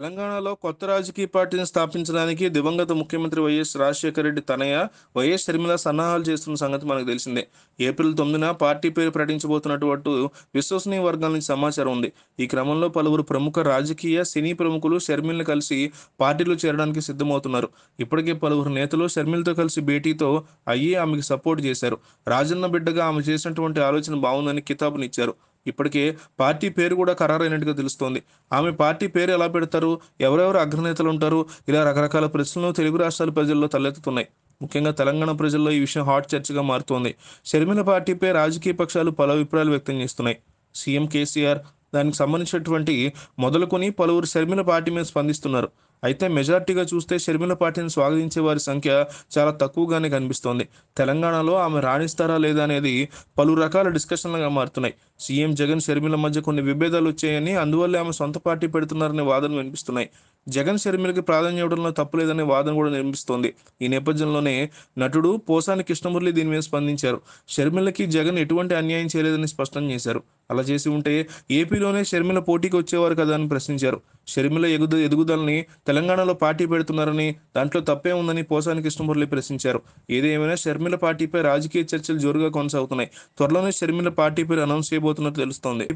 తెలంగాణలో కొత్త రాజకీయ పార్టీని స్థాపించడానికి దివంగత ముఖ్యమంత్రి వైఎస్ రాజశేఖర రెడ్డి తనయ వైఎస్ షర్మిల సన్నాహాలు చేస్తున్న సంగతి మనకు తెలిసిందే ఏప్రిల్ తొమ్మిదిన పార్టీ పేరు ప్రకటించబోతున్నటువంటి విశ్వసనీయ వర్గాల నుంచి సమాచారం ఉంది ఈ క్రమంలో పలువురు ప్రముఖ రాజకీయ సినీ ప్రముఖులు షర్మిల్ని కలిసి పార్టీలో చేరడానికి సిద్ధమవుతున్నారు ఇప్పటికే పలువురు నేతలు షర్మిలతో కలిసి భేటీతో అయ్యి ఆమెకు సపోర్ట్ చేశారు రాజన్న బిడ్డగా ఆమె చేసినటువంటి ఆలోచన బాగుందని కితాబునిచ్చారు ఇప్పటికే పార్టీ పేరు కూడా ఖరారైనట్టుగా తెలుస్తోంది ఆమె పార్టీ పేరు ఎలా పెడతారు ఎవరెవరు అగ్రనేతలు ఉంటారు ఇలా రకరకాల ప్రశ్నలు తెలుగు రాష్ట్రాల ప్రజల్లో తలెత్తుతున్నాయి ముఖ్యంగా తెలంగాణ ప్రజల్లో ఈ విషయం హాట్ చర్చగా మారుతోంది షర్మిల పార్టీపై రాజకీయ పక్షాలు పలు అభిప్రాయాలు వ్యక్తం చేస్తున్నాయి సీఎం కేసీఆర్ దానికి సంబంధించినటువంటి మొదలుకొని పలువురు షర్మిల పార్టీ మీద స్పందిస్తున్నారు అయితే మెజార్టీగా చూస్తే షర్మిల పార్టీని స్వాగతించే వారి సంఖ్య చాలా తక్కువగానే కనిపిస్తోంది తెలంగాణలో ఆమె రాణిస్తారా లేదా అనేది పలు రకాల డిస్కషన్లుగా మారుతున్నాయి సీఎం జగన్ షర్మిల మధ్య కొన్ని విభేదాలు వచ్చాయని అందువల్లే ఆమె సొంత పార్టీ పెడుతున్నారనే వాదనలు వినిపిస్తున్నాయి జగన్ షర్మిలకి ప్రాధాన్యం ఇవ్వడంలో తప్పులేదనే వాదన కూడా నిర్మిస్తోంది ఈ నేపథ్యంలోనే నటుడు పోసాని కృష్ణమురళి దీని మీద స్పందించారు షర్మిలకి జగన్ ఎటువంటి అన్యాయం చేయలేదని స్పష్టం చేశారు అలా చేసి ఉంటే ఏపీలోనే షర్మిల పోటీకి వచ్చేవారు కదా అని ప్రశ్నించారు షర్మిల ఎగుద ఎదుగుదలని తెలంగాణలో పార్టీ పెడుతున్నారని దాంట్లో తప్పే ఉందని పోసాని కృష్ణమురళి ప్రశ్నించారు ఏదేమైనా షర్మిల పార్టీపై రాజకీయ చర్చలు జోరుగా కొనసాగుతున్నాయి త్వరలోనే షర్మిల పార్టీ పేరు అనౌన్స్ చేయబోతున్నట్లు తెలుస్తోంది